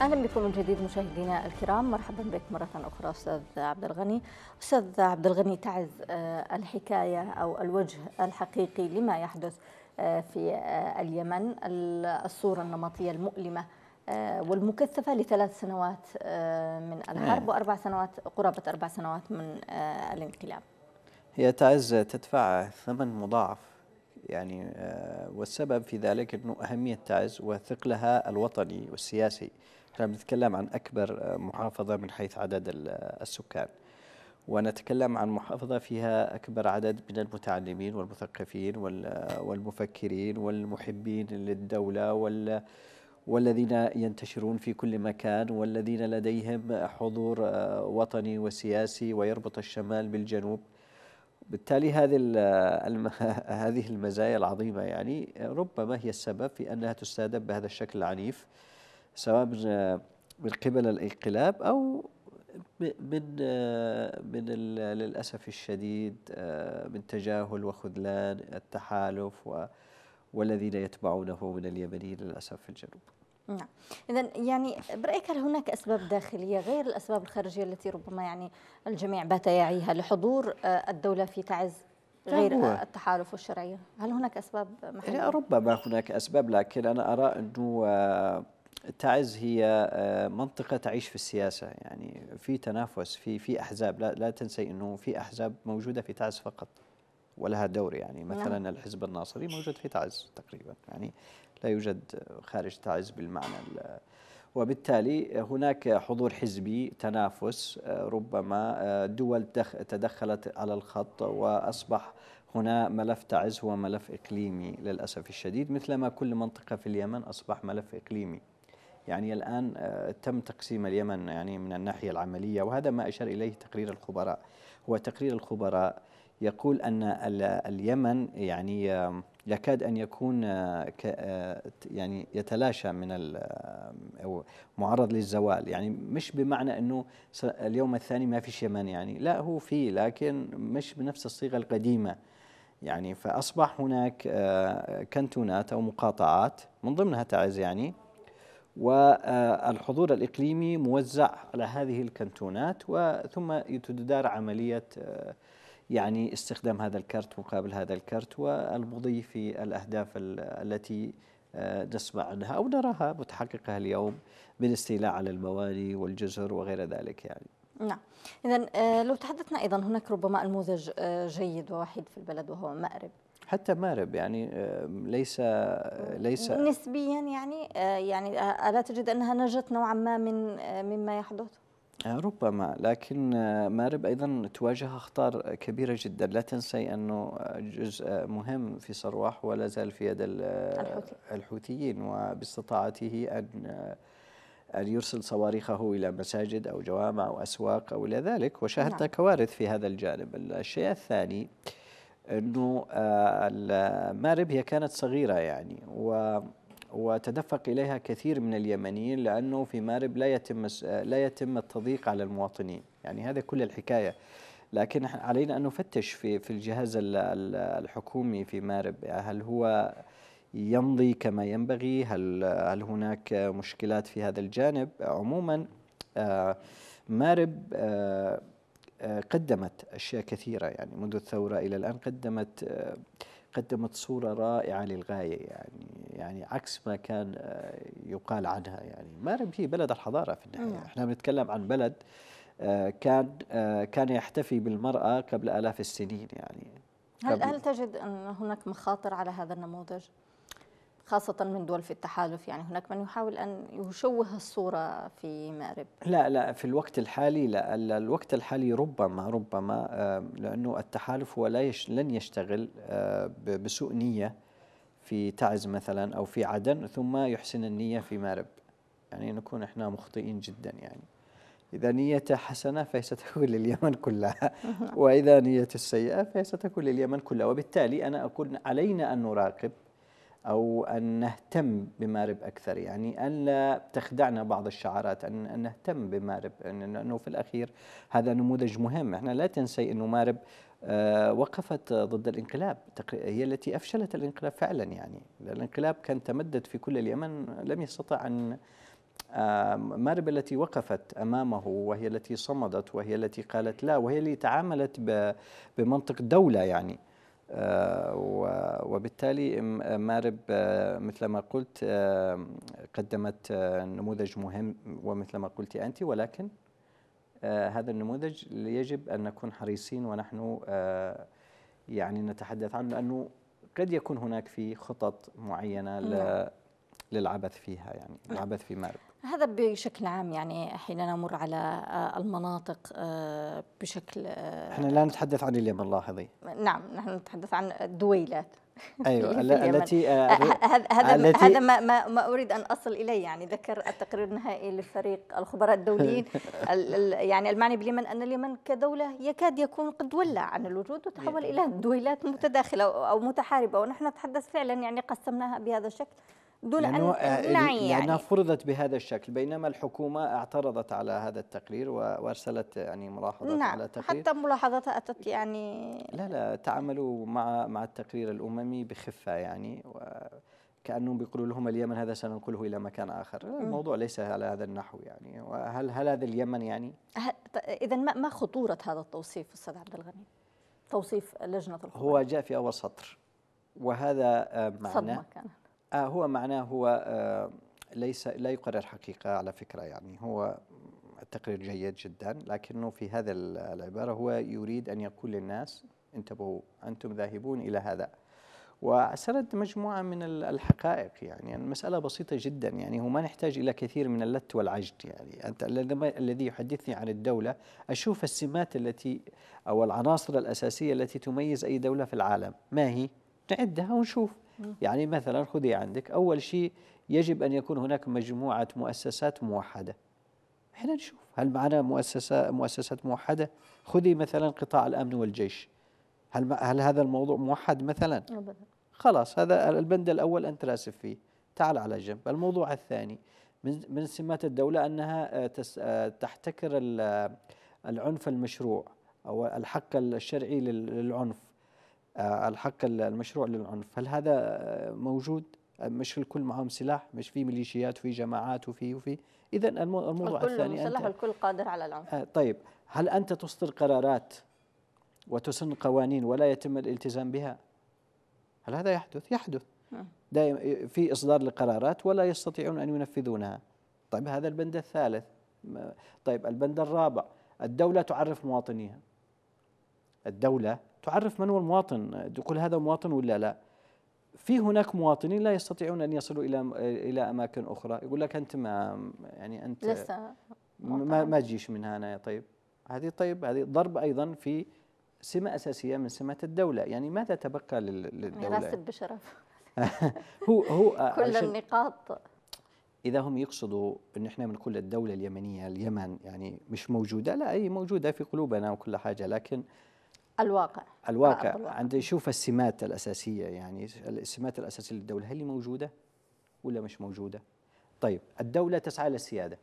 اهلا بكم من جديد مشاهدينا الكرام مرحبا بك مره اخرى استاذ عبد الغني استاذ عبد الغني تعز آه، الحكايه او الوجه الحقيقي لما يحدث آه، في آه، اليمن الصوره النمطيه المؤلمه والمكثفة لثلاث سنوات من الحرب نعم. وأربع سنوات قرابة أربع سنوات من الانقلاب هي تعز تدفع ثمن مضاعف يعني والسبب في ذلك أنه أهمية تعز وثقلها الوطني والسياسي احنا طيب، بنتكلم عن أكبر آه، محافظة من حيث عدد آه، السكان ونتكلم عن محافظة فيها أكبر عدد من المتعلمين والمثقفين آه، والمفكرين والمحبين للدولة وال والذين ينتشرون في كل مكان والذين لديهم حضور وطني وسياسي ويربط الشمال بالجنوب بالتالي هذه <laughs> هذه المزايا العظيمه يعني ربما هي السبب في انها تستهدف بهذا الشكل العنيف سواء من آه، من قبل الانقلاب او من آه، من للاسف الشديد آه، من تجاهل وخذلان التحالف و والذين يتبعونه من اليمنيين للاسف في الجنوب. نعم، اذا يعني برايك هل هناك اسباب داخليه غير الاسباب الخارجيه التي ربما يعني الجميع بات يعيها لحضور الدوله في تعز غير هو. التحالف والشرعيه، هل هناك اسباب محليه؟ ربما هناك اسباب لكن انا ارى انه تعز هي آه، منطقة تعيش في السياسة يعني في تنافس في في أحزاب لا, لا تنسي أنه في أحزاب موجودة في تعز فقط ولها دور يعني نعم. مثلا نعم. الحزب الناصري موجود في تعز تقريبا يعني لا يوجد خارج تعز بالمعنى وبالتالي هناك حضور حزبي تنافس آه، ربما آه، دول تدخلت على الخط وأصبح هنا ملف تعز هو ملف إقليمي للأسف الشديد مثلما كل منطقة في اليمن أصبح ملف إقليمي يعني الآن آه، تم تقسيم اليمن يعني من الناحية العملية وهذا ما أشار إليه تقرير الخبراء هو تقرير الخبراء يقول أن اليمن يعني يكاد أن يكون آه، آه، يعني يتلاشى من أو معرض للزوال يعني مش بمعنى أنه اليوم الثاني ما فيش يمن يعني لا هو في لكن مش بنفس الصيغة القديمة يعني فأصبح هناك كنتونات أو مقاطعات من ضمنها تعز يعني والحضور الإقليمي موزع على هذه الكنتونات وثم تدار عملية يعني استخدام هذا الكرت مقابل هذا الكرت والمضي في الأهداف التي نسمع عنها أو نراها متحققة اليوم من استيلاء على المواني والجزر وغير ذلك يعني نعم إذا آه، لو تحدثنا أيضا هناك ربما نموذج آه، جيد ووحيد في البلد وهو مأرب حتى مارب يعني ليس آه، ليس نسبيا يعني آه، يعني آه، الا تجد انها نجت نوعا ما من مما يحدث ربما لكن مارب ايضا تواجه اخطار كبيره جدا لا تنسي انه جزء مهم في صرواح ولا زال في يد الحوثيين وباستطاعته ان أن يرسل صواريخه إلى مساجد أو جوامع أو أسواق أو إلى ذلك وشاهدنا نعم. كوارث في هذا الجانب الشيء الثاني انه آه، مارب هي كانت صغيره يعني و وتدفق اليها كثير من اليمنيين لانه في مارب لا يتم آه، لا يتم التضييق على المواطنين، يعني هذا كل الحكايه. لكن علينا ان نفتش في في الجهاز الحكومي في مارب، هل هو يمضي كما ينبغي؟ هل هل هناك مشكلات في هذا الجانب؟ عموما آه، مارب آه، قدمت أشياء كثيرة يعني منذ الثورة إلى الآن قدمت آه، قدمت صورة رائعة للغاية يعني يعني عكس ما كان آه، يقال عنها يعني مأرب هي بلد الحضارة في النهاية نعم. احنا بنتكلم عن بلد كان كان يحتفي بالمرأة قبل آلاف السنين يعني هل هل تجد أن هناك مخاطر على هذا النموذج؟ خاصة من دول في التحالف يعني هناك من يحاول أن يشوه الصورة في مأرب لا لا في الوقت الحالي لا الوقت الحالي ربما ربما آه، لأنه التحالف هو لا يش لن يشتغل آه، بسوء نية في تعز مثلا أو في عدن ثم يحسن النية في مأرب يعني نكون احنا مخطئين جدا يعني إذا نيته حسنة فهي ستكون <laughs> لليمن كلها <laughs> وإذا نيته سيئة فهي ستكون لليمن كلها وبالتالي أنا أقول علينا أن نراقب أو أن نهتم بمارب أكثر يعني ألا تخدعنا بعض الشعارات أن نهتم بمارب يعني لأنه في الأخير هذا نموذج مهم إحنا لا تنسي أنه مارب آه، وقفت ضد الانقلاب هي التي أفشلت الانقلاب فعلا يعني الانقلاب كان تمدد في كل اليمن لم يستطع أن آه، مارب التي وقفت امامه وهي التي صمدت وهي التي قالت لا وهي التي تعاملت بمنطق دوله يعني آه، وبالتالي مارب آه، مثل ما قلت آه، قدمت نموذج مهم ومثل ما قلت أنت ولكن هذا النموذج يجب أن نكون حريصين ونحن يعني نتحدث عنه لأنه قد يكون هناك في خطط معينة نعم. للعبث فيها يعني نعم. العبث في مارب هذا بشكل عام يعني حين نمر على آه، المناطق آه، بشكل آه، احنا لا نتحدث عن اليمن لاحظي نعم نحن نتحدث عن الدويلات ايوه <laughs> التي هذا هذا ما, ما ما اريد ان اصل اليه يعني ذكر التقرير النهائي لفريق الخبراء الدوليين <laughs> يعني المعني باليمن ان اليمن كدوله يكاد يكون قد ولى عن الوجود وتحول الى دويلات متداخله او متحاربه ونحن نتحدث فعلا يعني قسمناها بهذا الشكل دول لأنه يعني, يعني فرضت بهذا الشكل بينما الحكومة اعترضت على هذا التقرير وأرسلت يعني ملاحظات نعم على تقرير حتى ملاحظاتها أتت يعني لا لا تعاملوا مع مع التقرير الأممي بخفة يعني كأنهم بيقولوا لهم اليمن هذا سننقله إلى مكان آخر الموضوع ليس على هذا النحو يعني وهل هل هذا اليمن يعني إذا ما خطورة هذا التوصيف أستاذ عبد الغني توصيف لجنة الخبراء هو جاء في أول سطر وهذا آه، معنى صدمة كان آه هو معناه هو آه ليس لا يقرر حقيقة على فكرة يعني هو التقرير جيد جدا لكنه في هذا العبارة هو يريد أن يقول للناس انتبهوا أنتم ذاهبون إلى هذا وسرد مجموعة من الحقائق يعني المسألة بسيطة جدا يعني هو ما نحتاج إلى كثير من اللت والعجد يعني أنت الذي يحدثني عن الدولة أشوف السمات التي أو العناصر الأساسية التي تميز أي دولة في العالم ما هي؟ نعدها ونشوف يعني مثلا خذي عندك أول شيء يجب أن يكون هناك مجموعة مؤسسات موحدة احنا نشوف هل معنا مؤسسة مؤسسات موحدة خذي مثلا قطاع الأمن والجيش هل, هل هذا الموضوع موحد مثلا أبدا خلاص هذا البند الأول أنت راسف فيه تعال على جنب الموضوع الثاني من, من سمات الدولة أنها آه، آه، تحتكر آه، العنف المشروع أو الحق الشرعي للعنف الحق المشروع للعنف هل هذا موجود مش الكل معهم سلاح مش في ميليشيات وفي جماعات وفي وفي اذا الموضوع الكل الثاني مسلح الكل قادر على العنف آه، طيب هل انت تصدر قرارات وتسن قوانين ولا يتم الالتزام بها هل هذا يحدث يحدث نعم. دائما في اصدار لقرارات ولا يستطيعون ان ينفذونها طيب هذا البند الثالث طيب البند الرابع الدوله تعرف مواطنيها الدولة تعرف من هو المواطن تقول هذا مواطن ولا لا في هناك مواطنين لا يستطيعون ان يصلوا الى الى اماكن اخرى يقول لك انت ما يعني انت لسه ما ما تجيش من هنا يا طيب هذه طيب هذه ضرب ايضا في سمه اساسيه من سمات الدوله يعني ماذا تبقى للدوله يناسب يعني بشرف <laughs> هو هو <laughs> كل النقاط اذا هم يقصدوا ان احنا بنقول الدوله اليمنيه اليمن يعني مش موجوده لا هي موجوده في قلوبنا وكل حاجه لكن الواقع الواقع, عند يشوف السمات الأساسية يعني السمات الأساسية للدولة هل هي موجودة ولا مش موجودة طيب الدولة تسعى للسيادة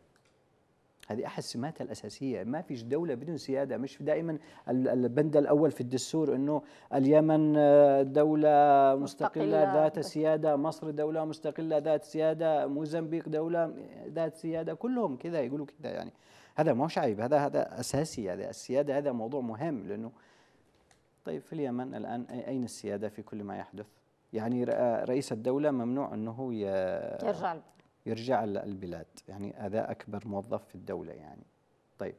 هذه أحد السمات الأساسية ما فيش دولة بدون سيادة مش دائما البند الأول في الدستور أنه اليمن آه، دولة مستقلة, مستقلة ذات سيادة مصر دولة مستقلة ذات سيادة موزمبيق دولة ذات سيادة كلهم كذا يقولوا كذا يعني هذا مش عيب هذا هذا أساسي هذا السيادة هذا موضوع مهم لأنه طيب في اليمن الآن أين السيادة في كل ما يحدث يعني رئيس الدولة ممنوع أنه يرجع يرجع البلاد يعني هذا أكبر موظف في الدولة يعني طيب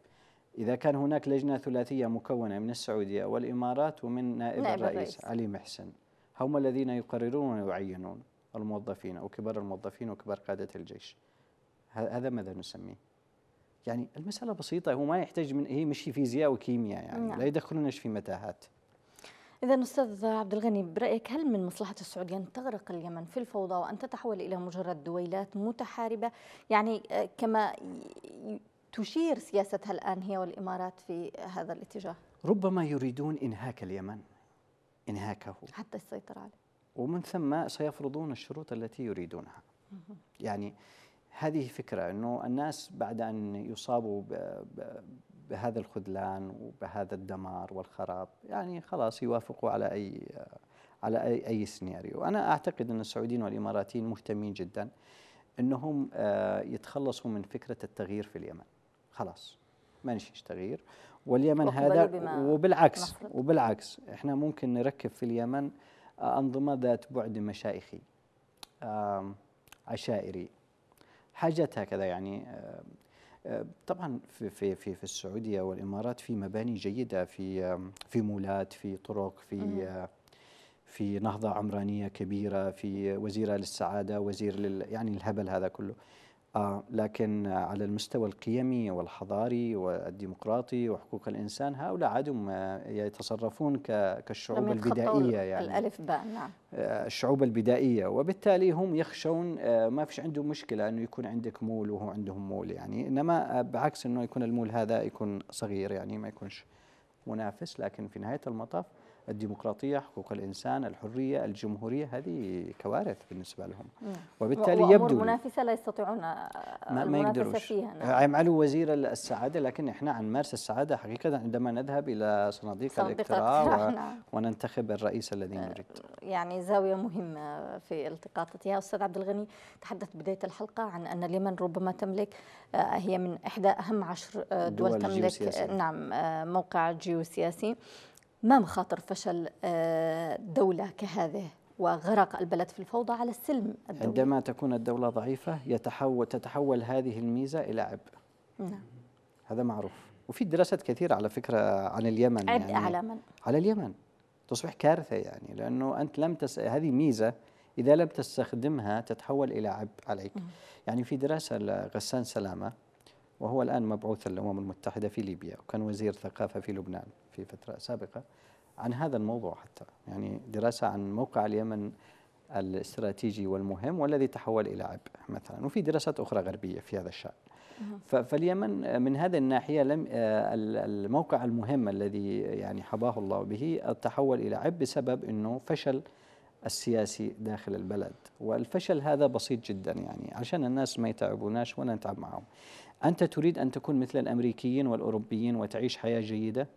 إذا كان هناك لجنة ثلاثية مكونة من السعودية والإمارات ومن نائب, نائب الرئيس, الرئيس علي محسن هم الذين يقررون ويعينون الموظفين أو كبار الموظفين وكبار قادة الجيش هذا ماذا نسميه؟ يعني المسألة بسيطة هو ما يحتاج من هي مش فيزياء وكيمياء يعني نعم. لا يدخلونش في متاهات إذا أستاذ عبد الغني برأيك هل من مصلحة السعودية أن تغرق اليمن في الفوضى وأن تتحول إلى مجرد دويلات متحاربة يعني آه، كما تشير سياستها الآن هي والإمارات في هذا الاتجاه ربما يريدون إنهاك اليمن إنهاكه حتى السيطرة عليه ومن ثم سيفرضون الشروط التي يريدونها يعني هذه فكرة أنه الناس بعد أن يصابوا بهذا الخذلان وبهذا الدمار والخراب يعني خلاص يوافقوا على أي على أي, أي سيناريو أنا أعتقد أن السعوديين والإماراتيين مهتمين جدا أنهم آه، يتخلصوا من فكرة التغيير في اليمن خلاص ما نشيش تغيير واليمن هذا وبالعكس وبالعكس احنا ممكن نركب في اليمن آه، أنظمة ذات بعد مشايخي عشائري حاجات هكذا يعني طبعا في في في, في السعوديه والامارات في مباني جيده في في مولات في طرق في في نهضه عمرانيه كبيره في وزيره للسعاده وزير لل يعني الهبل هذا كله آه، لكن على المستوى القيمي والحضاري والديمقراطي وحقوق الإنسان هؤلاء عادهم آه، يتصرفون كالشعوب البدائية يعني الألف باء نعم آه، الشعوب البدائية وبالتالي هم يخشون ما فيش عندهم مشكلة أنه يكون عندك مول وهو عندهم مول يعني إنما بعكس أنه يكون المول هذا يكون صغير يعني ما يكونش منافس لكن في نهاية المطاف الديمقراطية حقوق الإنسان الحرية الجمهورية هذه كوارث بالنسبة لهم وبالتالي يبدو منافسة لا يستطيعون ما, ما يقدروش نعم. علو وزير السعادة لكن إحنا عن مارس السعادة حقيقة عندما نذهب إلى صناديق الاقتراع و... نعم. وننتخب الرئيس الذي آه، نريد يعني زاوية مهمة في التقاطتها أستاذ عبد الغني تحدث بداية الحلقة عن أن اليمن ربما تملك آه، هي من إحدى أهم عشر آه، دول, دول تملك نعم موقع جيوسياسي ما مخاطر فشل آه، دولة كهذه وغرق البلد في الفوضى على السلم الدولي عندما تكون الدولة ضعيفة يتحول تتحول هذه الميزة إلى عبء نعم هذا معروف وفي دراسات كثيرة على فكرة عن اليمن عبء يعني على من؟ على اليمن تصبح كارثة يعني لأنه أنت لم تس... هذه ميزة إذا لم تستخدمها تتحول إلى عبء عليك يعني في دراسة لغسان سلامة وهو الآن مبعوث الأمم المتحدة في ليبيا وكان وزير ثقافة في لبنان في فترة سابقة عن هذا الموضوع حتى يعني دراسة عن موقع اليمن الاستراتيجي والمهم والذي تحول إلى عبء مثلا وفي دراسات أخرى غربية في هذا الشأن فاليمن من هذه الناحية لم الموقع المهم الذي يعني حباه الله به تحول إلى عبء بسبب أنه فشل السياسي داخل البلد والفشل هذا بسيط جدا يعني عشان الناس ما يتعبوناش ولا نتعب معهم أنت تريد أن تكون مثل الأمريكيين والأوروبيين وتعيش حياة جيدة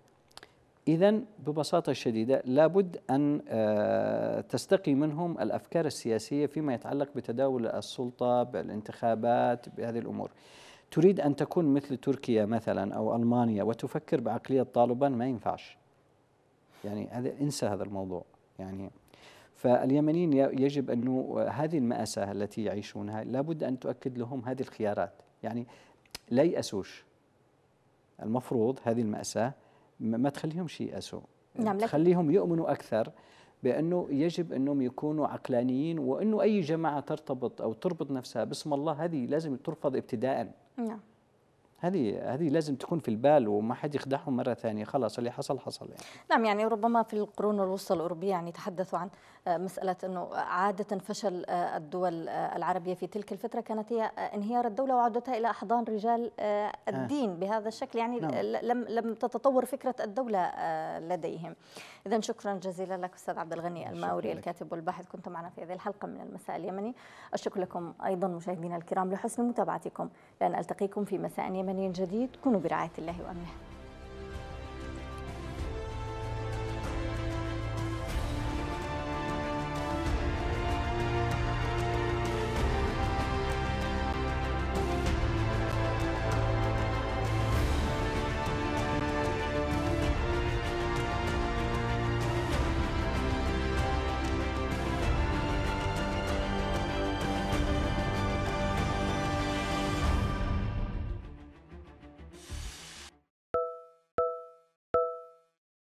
إذا ببساطة شديدة لابد أن آه، تستقي منهم الأفكار السياسية فيما يتعلق بتداول السلطة بالانتخابات بهذه الأمور تريد أن تكون مثل تركيا مثلا أو ألمانيا وتفكر بعقلية طالبان ما ينفعش يعني هذا انسى هذا الموضوع يعني فاليمنيين يجب أنه آه، هذه المأساة التي يعيشونها لابد أن تؤكد لهم هذه الخيارات يعني لا يأسوش المفروض هذه المأساة ما تخليهمش يأسوا نعم تخليهم يؤمنوا أكثر بأنه يجب أنهم يكونوا عقلانيين وأنه أي جماعة ترتبط أو تربط نفسها باسم الله هذه لازم ترفض ابتداء نعم هذه هذه لازم تكون في البال وما حد يخدعهم مره ثانيه خلاص اللي حصل حصل يعني. نعم يعني ربما في القرون الوسطى الاوروبيه يعني تحدثوا عن مسألة أنه عادة فشل آه، الدول آه، العربية في تلك الفترة كانت هي آه، انهيار الدولة وعودتها إلى أحضان رجال الدين بهذا الشكل يعني نعم. لم لم تتطور فكرة الدولة لديهم إذا شكرا جزيلا لك أستاذ عبد الغني الماوري الكاتب والباحث كنت معنا في هذه الحلقة من المساء اليمني أشكر لكم أيضا مشاهدينا الكرام لحسن متابعتكم لأن ألتقيكم في مساء يمني جديد كونوا برعاية الله وأمنه